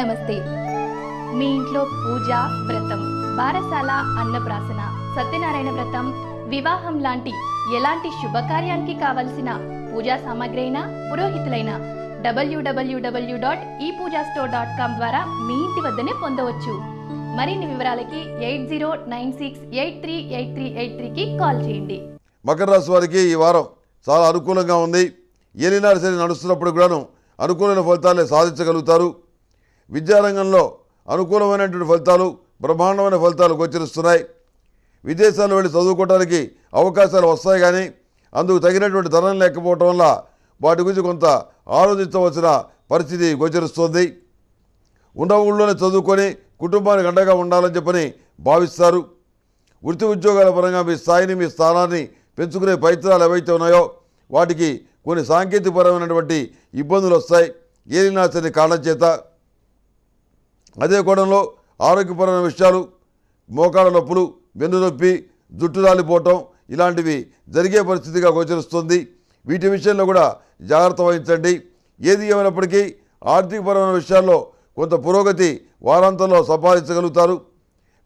నమస్తే మీ ఇంట్లో పూజ వ్రతం బారసాల అన్నప్రాసన సత్యనారాయణ వ్రతం వివాహం లాంటి ఎలాంటి శుభకార్యానికి కావలసిన పూజా సామాగ్రి అయినా పురోహితులైన డబ్ల్యూడబ్ల్యూడబ్ల్యూ డాట్ ఈ పూజా స్టోర్ డాట్ కామ్ ద్వారా మీ ఇంటి వద్దనే పొందవచ్చు మరిన్ని వివరాలకి eight zero nine six eight three eight three eight త్రీకి కాల్ చేయండి మకర రాశి వారికి ఈ వారం చాలా అనుకూలంగా ఉంది ఏలినాడు సరే నడుస్తున్నప్పుడు కూడాను అనుకూలమైన ఫలితాలే సాధించగలుగుతారు విద్యారంగంలో అనుకూలమైనటువంటి ఫలితాలు బ్రహ్మాండమైన ఫలితాలు గోచరిస్తున్నాయి విదేశాలు వెళ్ళి చదువుకోవడానికి అవకాశాలు వస్తాయి కానీ అందుకు తగినటువంటి ధరలు లేకపోవటం వల్ల వాటి గురించి కొంత ఆలోచించవలసిన పరిస్థితి గోచరిస్తుంది ఉన్న ఊళ్ళోనే చదువుకొని కుటుంబానికి అండగా ఉండాలని చెప్పని భావిస్తారు వృత్తి ఉద్యోగాల పరంగా మీ స్థాయిని మీ స్థానాన్ని పెంచుకునే ప్రయత్నాలు ఏవైతే ఉన్నాయో వాటికి కొన్ని సాంకేతికపరమైనటువంటి ఇబ్బందులు వస్తాయి ఏలినాశని కారణం చేత అదే కోణంలో ఆరోగ్యపరమైన విషయాలు మోకాళ్ళ నొప్పులు వెన్ను నొప్పి జుట్టు రాలిపోవటం ఇలాంటివి జరిగే పరిస్థితిగా గోచరిస్తుంది వీటి విషయంలో కూడా జాగ్రత్త వహించండి ఏది ఏమైనప్పటికీ ఆర్థికపరమైన విషయాల్లో కొంత పురోగతి వారాంతంలో సంపాదించగలుగుతారు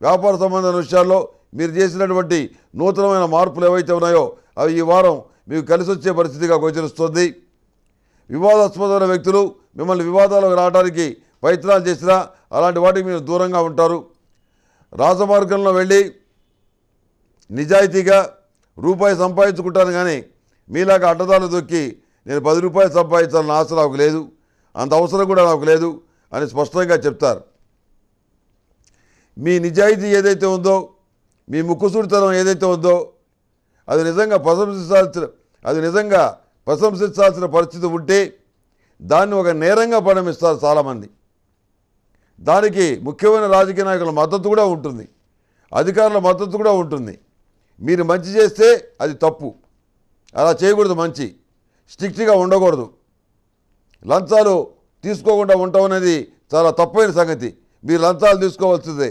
వ్యాపార సంబంధమైన విషయాల్లో మీరు చేసినటువంటి నూతనమైన మార్పులు ఏవైతే ఉన్నాయో అవి ఈ వారం మీకు కలిసి వచ్చే పరిస్థితిగా గోచరిస్తుంది వివాదాస్పదమైన వ్యక్తులు మిమ్మల్ని వివాదాలకు రావడానికి ప్రయత్నాలు చేసినా అలాంటి వాటికి మీరు దూరంగా ఉంటారు రాజమార్గంలో వెళ్ళి నిజాయితీగా రూపాయి సంపాదించుకుంటాను కానీ మీలాగా అడ్డదాలు దొక్కి నేను పది రూపాయలు సంపాదించాలని ఆశ నాకు లేదు అంత అవసరం కూడా నాకు లేదు అని స్పష్టంగా చెప్తారు మీ నిజాయితీ ఏదైతే ఉందో మీ ముక్కుసూడితనం ఏదైతే ఉందో అది నిజంగా ప్రశంసించాల్సిన అది నిజంగా ప్రశంసించాల్సిన పరిస్థితి ఉంటే దాన్ని ఒక నేరంగా పరిణమిస్తారు చాలామంది దానికి ముఖ్యమైన రాజకీయ నాయకుల మద్దతు కూడా ఉంటుంది అధికారుల మద్దతు కూడా ఉంటుంది మీరు మంచి చేస్తే అది తప్పు అలా చేయకూడదు మంచి స్ట్రిక్ట్గా ఉండకూడదు లంచాలు తీసుకోకుండా ఉండటం అనేది చాలా తప్పైన సంగతి మీరు లంచాలు తీసుకోవాల్సిందే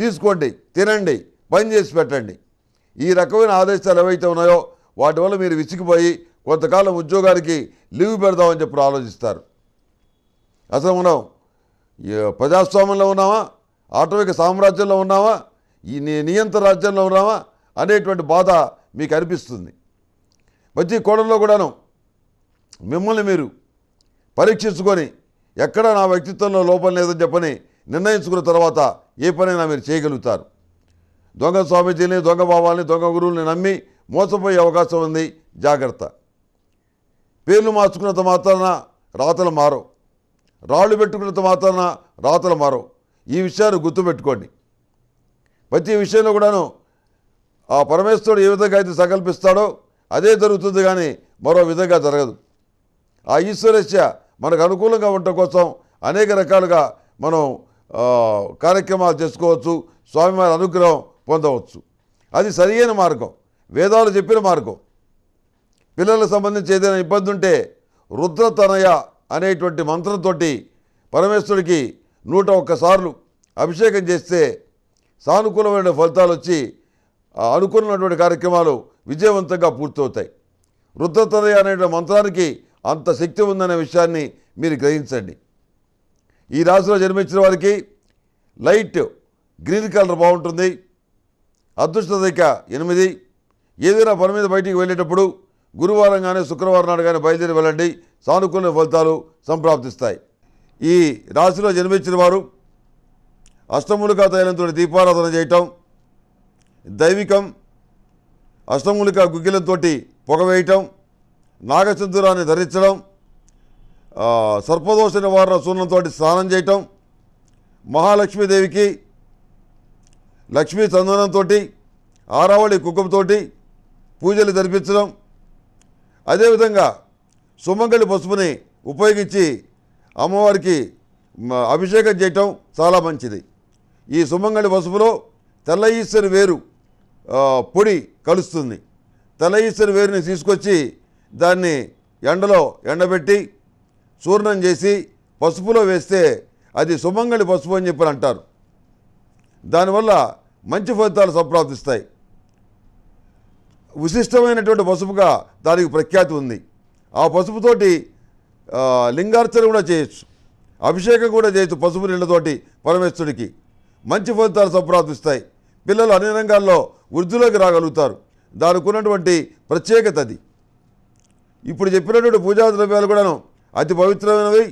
తీసుకోండి తినండి పని చేసి పెట్టండి ఈ రకమైన ఆదేశాలు ఏవైతే ఉన్నాయో వాటి వల్ల మీరు విసిగిపోయి కొంతకాలం ఉద్యోగానికి లీవ్ పెడదామని చెప్పి ఆలోచిస్తారు అసలు మనం ప్రజాస్వామ్యంలో ఉన్నావా ఆటోమిక సామ్రాజ్యంలో ఉన్నావా ఈ నియంత్ర రాజ్యంలో ఉన్నావా అనేటువంటి బాధ మీకు అనిపిస్తుంది వచ్చి కోడల్లో కూడాను మిమ్మల్ని మీరు పరీక్షించుకొని ఎక్కడ నా వ్యక్తిత్వంలో లోపం లేదని చెప్పని నిర్ణయించుకున్న తర్వాత ఏ పనైనా మీరు చేయగలుగుతారు దొంగ స్వామీజీని దొంగ భావాలని దొంగ గురువుల్ని నమ్మి మోసపోయే అవకాశం ఉంది జాగ్రత్త పేర్లు మార్చుకున్నంత మాత్రాన రాతలు మారవు రాళ్ళు పెట్టుకున్నంత మాత్రాన రాతలు మారవు ఈ విషయాన్ని గుర్తుపెట్టుకోండి ప్రతి విషయంలో కూడాను ఆ పరమేశ్వరుడు ఏ విధంగా అయితే సంకల్పిస్తాడో అదే జరుగుతుంది కానీ మరో విధంగా జరగదు ఆ ఈశ్వరస్య మనకు అనుకూలంగా ఉండటం కోసం అనేక రకాలుగా మనం కార్యక్రమాలు చేసుకోవచ్చు స్వామివారి అనుగ్రహం పొందవచ్చు అది సరియైన మార్గం వేదాలు చెప్పిన మార్గం పిల్లలకు సంబంధించి ఏదైనా ఇబ్బంది ఉంటే రుద్రతనయ అనేటువంటి మంత్రంతో పరమేశ్వరుడికి నూట ఒక్కసార్లు అభిషేకం చేస్తే సానుకూలమైన ఫలితాలు వచ్చి అనుకున్నటువంటి కార్యక్రమాలు విజయవంతంగా పూర్తవుతాయి రుద్రతదయ అనే మంత్రానికి అంత శక్తి ఉందనే విషయాన్ని మీరు గ్రహించండి ఈ రాశిలో జన్మించిన వారికి లైట్ గ్రీన్ కలర్ బాగుంటుంది అదృష్టదైక ఎనిమిది ఏదైనా పని మీద బయటికి వెళ్ళేటప్పుడు గురువారం కానీ శుక్రవారం నాడు కానీ బయలుదేరి వెళ్ళండి సానుకూల ఫలితాలు సంప్రాప్తిస్తాయి ఈ రాశిలో జన్మించిన వారు అష్టములికా తైలంతో దీపారాధన చేయటం దైవికం అష్టములిక గుగ్గిలంతో పొగవేయటం నాగసింధురాన్ని ధరించడం సర్పదోష నివారణ సూర్యంతో స్నానం చేయటం మహాలక్ష్మీదేవికి లక్ష్మీ చందనంతో ఆరావళి కుక్కంతో పూజలు జరిపించడం అదేవిధంగా సుమంగళి పసుపుని ఉపయోగించి అమ్మవారికి అభిషేకం చేయటం చాలా మంచిది ఈ సుమంగళి పసుపులో తెల్ల ఈశ్వరి వేరు పొడి కలుస్తుంది తెల్ల ఈశ్వరి వేరుని తీసుకొచ్చి దాన్ని ఎండలో ఎండబెట్టి చూర్ణం చేసి పసుపులో వేస్తే అది సుమంగళి పసుపు అని చెప్పని అంటారు దానివల్ల మంచి ఫలితాలు సంప్రాప్తిస్తాయి విశిష్టమైనటువంటి పసుపుగా దానికి ప్రఖ్యాతి ఉంది ఆ పసుపుతోటి లింగార్చన కూడా చేయొచ్చు అభిషేకం కూడా చేయొచ్చు పసుపు నీళ్ళతోటి పరమేశ్వరుడికి మంచి ఫలితాలు సంప్రాప్తిస్తాయి పిల్లలు అన్ని రంగాల్లో వృద్ధిలోకి రాగలుగుతారు దానికి ఉన్నటువంటి ప్రత్యేకత అది ఇప్పుడు చెప్పినటువంటి పూజా ద్రవ్యాలు కూడాను అతి పవిత్రమైనవి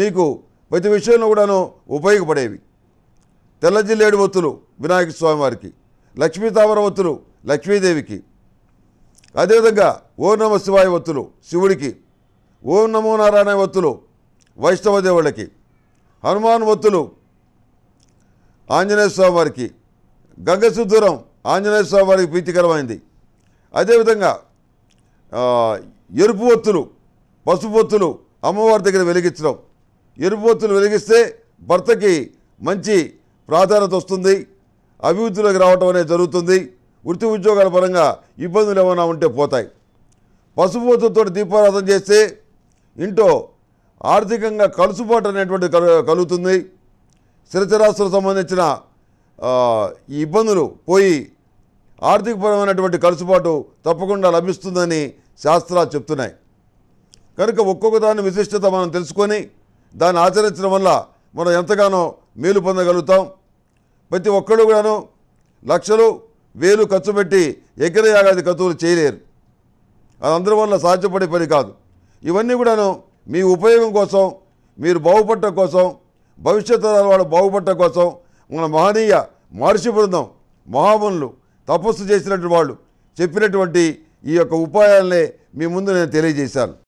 మీకు ప్రతి విషయంలో కూడాను ఉపయోగపడేవి తెల్లజిల్లేడు ఒత్తులు వినాయక స్వామివారికి లక్ష్మీ తామర ఒత్తులు లక్ష్మీదేవికి అదేవిధంగా ఓ నమ శివాయ వత్తులు శివుడికి ఓం నమో నారాయణ వత్తులు వైష్ణవ దేవుళ్ళకి హనుమాన్ ఒత్తులు ఆంజనేయ స్వామి వారికి గంగశుద్ధూరం ఆంజనేయ స్వామి వారికి ప్రీతికరమైంది అదేవిధంగా ఎరుపు ఒత్తులు పసుపు ఒత్తులు అమ్మవారి దగ్గర వెలిగించడం ఎరుపు ఒత్తులు వెలిగిస్తే భర్తకి మంచి ప్రాధాన్యత వస్తుంది అభివృద్ధిలోకి రావటం అనేది జరుగుతుంది వృత్తి ఉద్యోగాల పరంగా ఇబ్బందులు ఏమైనా ఉంటే పోతాయి పసుపోతుతో దీపారాధన చేస్తే ఇంట్లో ఆర్థికంగా కలుసుబాటు కలు కలుగుతుంది స్థిరచరాస్తులకు సంబంధించిన ఈ ఇబ్బందులు పోయి ఆర్థికపరమైనటువంటి కలుసుబాటు తప్పకుండా లభిస్తుందని శాస్త్రాలు చెప్తున్నాయి కనుక ఒక్కొక్క దాని విశిష్టత మనం తెలుసుకొని దాన్ని ఆచరించడం వల్ల మనం ఎంతగానో మేలు పొందగలుగుతాం ప్రతి ఒక్కరు కూడాను లక్షలు వేలు ఖర్చు పెట్టి ఎకర యాగాది కతువులు చేయలేరు అందరి వల్ల సాధ్యపడే పని కాదు ఇవన్నీ కూడాను మీ ఉపయోగం కోసం మీరు బాగుపడటం కోసం భవిష్యత్ తరాల వాళ్ళు బాగుపడటం కోసం మన మహనీయ మహర్షి బృందం మహామునులు తపస్సు చేసినటువంటి వాళ్ళు చెప్పినటువంటి ఈ యొక్క ఉపాయాలనే మీ ముందు నేను తెలియజేశాను